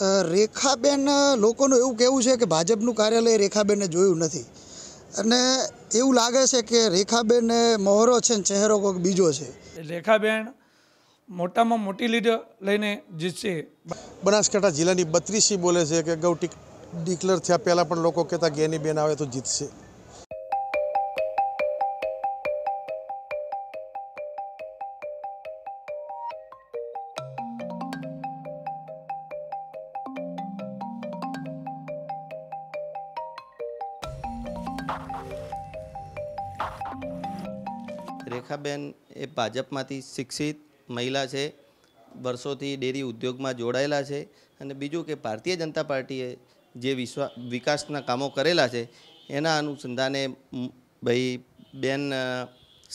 રેખાબેન લોકોનું એવું કહેવું છે કે ભાજપનું કાર્યાલય રેખાબેને જોયું નથી અને એવું લાગે છે કે રેખાબેન મોહરો છે ને ચહેરો કોઈક બીજો છે રેખાબેન મોટામાં મોટી લીડર લઈને જીતશે બનાસકાંઠા જિલ્લાની બત્રીસી બોલે છે કે અગાઉ ડિક્લેર થયા પહેલાં પણ લોકો કહેતા ગેની બેન આવે તો જીતશે રેખાબેન એ ભાજપમાંથી શિક્ષિત મહિલા છે વર્ષોથી ડેરી ઉદ્યોગમાં જોડાયેલા છે અને બીજું કે ભારતીય જનતા પાર્ટીએ જે વિશ્વા વિકાસના કામો કરેલા છે એના અનુસંધાને ભાઈ બેન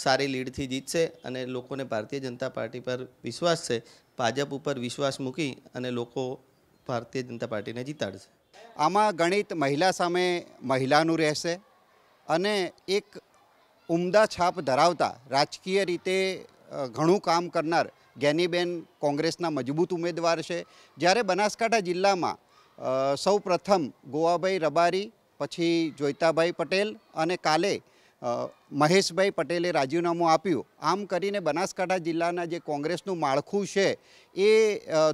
સારી લીડથી જીતશે અને લોકોને ભારતીય જનતા પાર્ટી પર વિશ્વાસ છે ભાજપ ઉપર વિશ્વાસ મૂકી અને લોકો ભારતીય જનતા પાર્ટીને જીતાડશે આમાં ગણિત મહિલા સામે મહિલાનું રહેશે અને એક ઉમદા છાપ ધરાવતા રાજકીય રીતે ઘણું કામ કરનાર ગેનીબેન કોંગ્રેસના મજબૂત ઉમેદવાર છે જ્યારે બનાસકાંઠા જિલ્લામાં સૌ પ્રથમ ગોવાભાઈ રબારી પછી જોઈતાભાઈ પટેલ અને કાલે મહેશભાઈ પટેલે રાજીનામું આપ્યું આમ કરીને બનાસકાંઠા જિલ્લાના જે કોંગ્રેસનું માળખું છે એ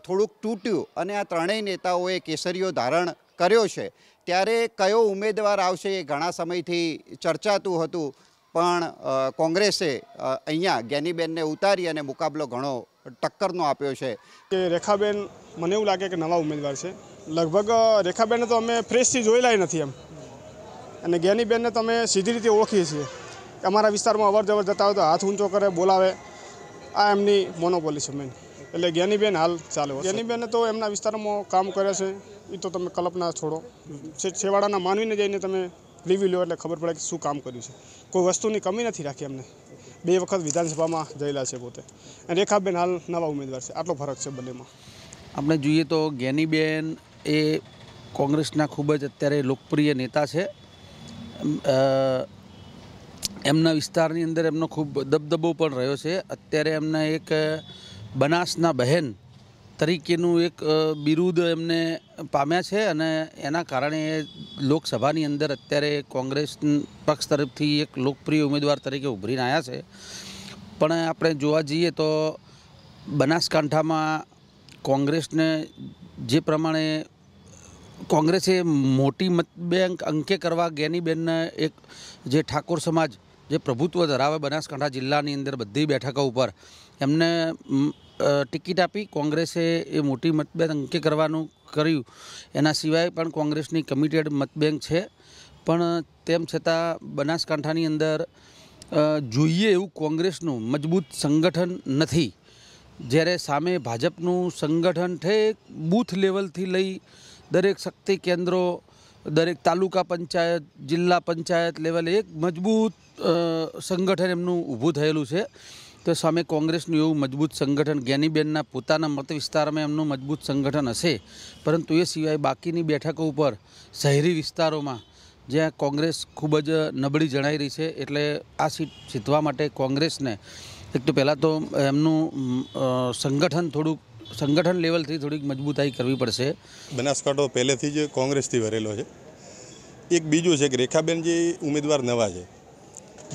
થોડુંક તૂટ્યું અને આ ત્રણેય નેતાઓએ કેસરીઓ ધારણ કર્યો છે ત્યારે કયો ઉમેદવાર આવશે એ ઘણા સમયથી ચર્ચાતું હતું પણ કોંગ્રેસે અહીંયા જ્ઞાનીબેનને ઉતારી અને મુકાબલો ઘણો ટક્કરનો આપ્યો છે કે રેખાબેન મને એવું લાગે કે નવા ઉમેદવાર છે લગભગ રેખાબેનને તો અમે ફ્રેશથી જોયેલાય નથી એમ અને જ્ઞાનીબેનને અમે સીધી રીતે ઓળખીએ છીએ કે અમારા વિસ્તારમાં અવરજવર જતા હોય તો હાથ ઊંચો કરે બોલાવે આ એમની મોનોપોલી છે મેન એટલે જ્ઞાનીબેન હાલ ચાલે જ્ઞાનીબેને તો એમના વિસ્તારમાં કામ કરે છે એ તો તમે કલ્પના છોડો છેવાડાના માનવીને જઈને તમે રિવ્યૂ લેવો એટલે ખબર પડે કે શું કામ કર્યું છે કોઈ વસ્તુની કમી નથી રાખી એમને બે વખત વિધાનસભામાં જયેલા છે પોતે અને રેખાબેન હાલ નવા ઉમેદવાર છે આટલો ફરક છે બંનેમાં આપણે જોઈએ તો ગેનીબેન એ કોંગ્રેસના ખૂબ જ અત્યારે લોકપ્રિય નેતા છે એમના વિસ્તારની અંદર એમનો ખૂબ દબદબો પણ રહ્યો છે અત્યારે એમના એક બનાસના બહેન તરીકેનું એક બિરુદ એમને પામ્યા છે અને એના કારણે લોકસભાની અંદર અત્યારે કોંગ્રેસ પક્ષ તરફથી એક લોકપ્રિય ઉમેદવાર તરીકે ઉભરીને આવ્યા છે પણ આપણે જોવા જઈએ તો બનાસકાંઠામાં કોંગ્રેસને જે પ્રમાણે કોંગ્રેસે મોટી મતબેંક અંકે કરવા ગેનીબેનને એક જે ઠાકોર સમાજ જે પ્રભુત્વ ધરાવે બનાસકાંઠા જિલ્લાની અંદર બધી બેઠકો ઉપર એમને ટિકિટ આપી કોંગ્રેસે એ મોટી મતભેદ અંકે કરવાનું કર્યું એના સિવાય પણ કોંગ્રેસની કમિટેડ મતબેંક છે પણ તેમ છતાં બનાસકાંઠાની અંદર જોઈએ એવું કોંગ્રેસનું મજબૂત સંગઠન નથી જ્યારે સામે ભાજપનું સંગઠન ઠેક બૂથ લેવલથી લઈ દરેક શક્તિ કેન્દ્રો દરેક તાલુકા પંચાયત જિલ્લા પંચાયત લેવલે એક મજબૂત સંગઠન એમનું ઊભું થયેલું છે તો સામે કોંગ્રેસનું એવું મજબૂત સંગઠન જ્ઞાનીબેનના પોતાના મત વિસ્તારમાં એમનું મજબૂત સંગઠન હશે પરંતુ એ સિવાય બાકીની બેઠકો ઉપર શહેરી વિસ્તારોમાં જ્યાં કોંગ્રેસ ખૂબ જ નબળી જણાઈ રહી છે એટલે આ સીટ જીતવા માટે કોંગ્રેસને એક તો પહેલાં તો એમનું સંગઠન થોડુંક સંગઠન લેવલથી થોડીક મજબૂતાઈ કરવી પડશે બનાસકાંઠો પહેલેથી જ કોંગ્રેસથી ભરેલો છે એક બીજું છે કે રેખાબેન જે ઉમેદવાર નવા છે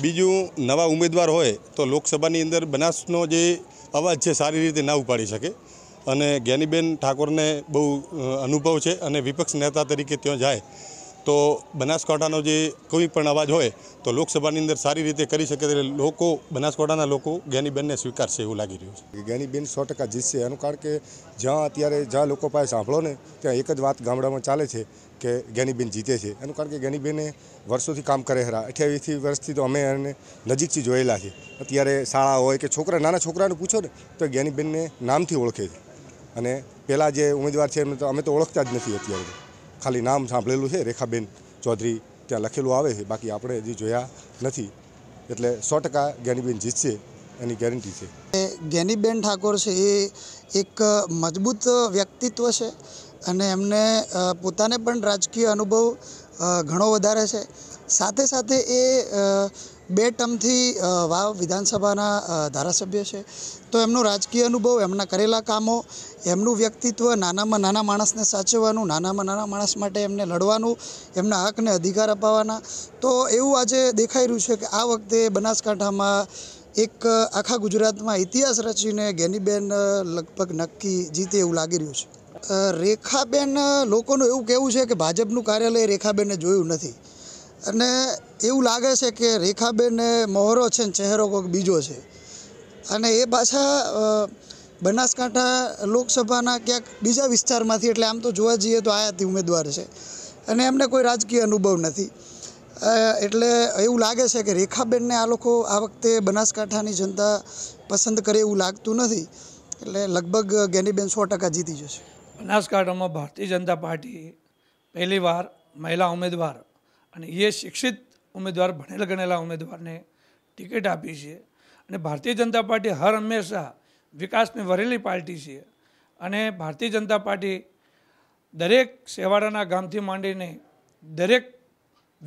બીજું નવા ઉમેદવાર હોય તો લોકસભાની અંદર બનાસનો જે અવાજ છે સારી રીતે ના ઉપાડી શકે અને જ્ઞાનીબેન ઠાકોરને બહુ અનુભવ છે અને વિપક્ષ નેતા તરીકે ત્યાં જાય તો બનાસકાંઠાનો જે કોઈ પણ અવાજ હોય તો લોકસભાની અંદર સારી રીતે કરી શકે એટલે લોકો બનાસકાંઠાના લોકો જ્ઞાનીબેનને સ્વીકારશે એવું લાગી રહ્યું છે જ્ઞાનીબેન સો ટકા જીતશે એનું કારણ કે જ્યાં અત્યારે જ્યાં લોકો પાસે સાંભળો ને ત્યાં એક જ વાત ગામડામાં ચાલે છે કે જ્ઞાનીબેન જીતે છે એનું કારણ કે જ્ઞાનીબેને વર્ષોથી કામ કરે હરા અઠ્યાવીસથી વર્ષથી તો અમે એને નજીકથી જોયેલા છે અત્યારે શાળા હોય કે છોકરા નાના છોકરાને પૂછો ને તો જ્ઞાનીબેનને નામથી ઓળખે છે અને પહેલાં જે ઉમેદવાર છે એમને તો અમે તો ઓળખતા જ નથી અત્યારે ખાલી નામ સાંભળેલું છે રેખાબેન ચૌધરી ત્યાં લખેલું આવે છે બાકી આપણે હજી જોયા નથી એટલે સો ટકા જ્ઞાનીબેન જીતશે એની ગેરંટી છે જ્ઞાનીબેન ઠાકોર છે એ એક મજબૂત વ્યક્તિત્વ છે અને એમને પોતાને પણ રાજકીય અનુભવ ઘણો વધારે છે સાથે સાથે એ બે ટર્મથી વાવ વિધાનસભાના ધારાસભ્ય છે તો એમનો રાજકીય અનુભવ એમના કરેલા કામો એમનું વ્યક્તિત્વ નાનામાં નાના માણસને સાચવવાનું નાનામાં નાના માણસ માટે એમને લડવાનું એમના હકને અધિકાર અપાવવાના તો એવું આજે દેખાઈ રહ્યું છે કે આ વખતે બનાસકાંઠામાં એક આખા ગુજરાતમાં ઇતિહાસ રચીને ગેનીબેન લગભગ નક્કી જીતે એવું લાગી રહ્યું છે રેખાબેન લોકોનું એવું કહેવું છે કે ભાજપનું કાર્યાલય રેખાબેને જોયું નથી અને એવું લાગે છે કે રેખાબેનને મોહરો છે ને ચહેરો કોઈક બીજો છે અને એ પાછા બનાસકાંઠા લોકસભાના ક્યાંક બીજા વિસ્તારમાંથી એટલે આમ તો જોવા જઈએ તો આયાતી ઉમેદવાર છે અને એમને કોઈ રાજકીય અનુભવ નથી એટલે એવું લાગે છે કે રેખાબેનને આ લોકો આ વખતે બનાસકાંઠાની જનતા પસંદ કરે એવું લાગતું નથી એટલે લગભગ ગેનીબેન સો ટકા જીતી જશે બનાસકાંઠામાં ભારતીય જનતા પાર્ટી પહેલીવાર મહિલા ઉમેદવાર અને એ શિક્ષિત ઉમેદવાર ભણેલા ગણેલા ઉમેદવારને ટિકિટ આપી છે અને ભારતીય જનતા પાર્ટી હર હંમેશા વિકાસને વરેલી પાર્ટી છે અને ભારતીય જનતા પાર્ટી દરેક સેવાડાના ગામથી માંડીને દરેક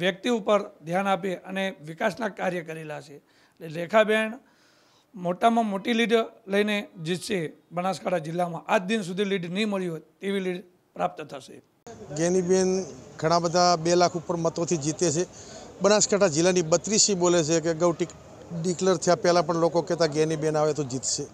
વ્યક્તિ ઉપર ધ્યાન આપે અને વિકાસના કાર્ય કરેલા છે એટલે રેખાબેન મોટામાં મોટી લીડ લઈને જીતશે બનાસકાંઠા જિલ્લામાં આજ દિન સુધી લીડ નહીં મળી હોય તેવી લીડ પ્રાપ્ત થશે ગેનીબેન ઘણા બધા બે લાખ ઉપર મતોથી જીતે છે બનાસકાંઠા જિલ્લાની બત્રીસી બોલે છે કે અગાઉ ટિક ડિક્લેર થયા પહેલાં પણ લોકો કહેતા ગેની બેન આવે તો જીતશે